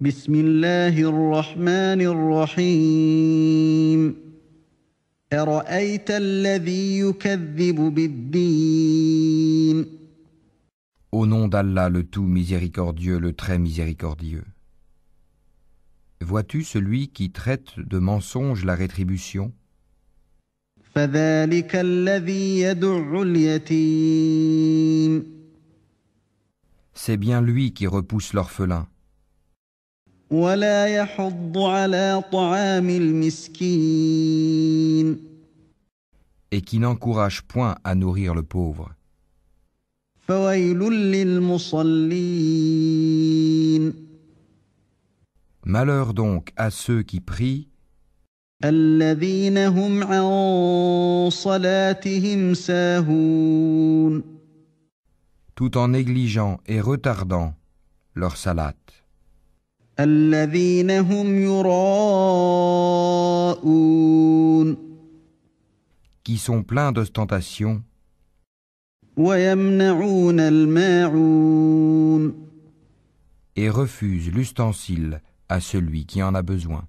Au nom d'Allah le tout miséricordieux, le très miséricordieux. Vois-tu celui qui traite de mensonge la rétribution C'est bien lui qui repousse l'orphelin et qui n'encourage point à nourrir le pauvre Malheur donc à ceux qui prient tout en négligeant et retardant leur salat qui sont pleins d'ostentation et refusent l'ustensile à celui qui en a besoin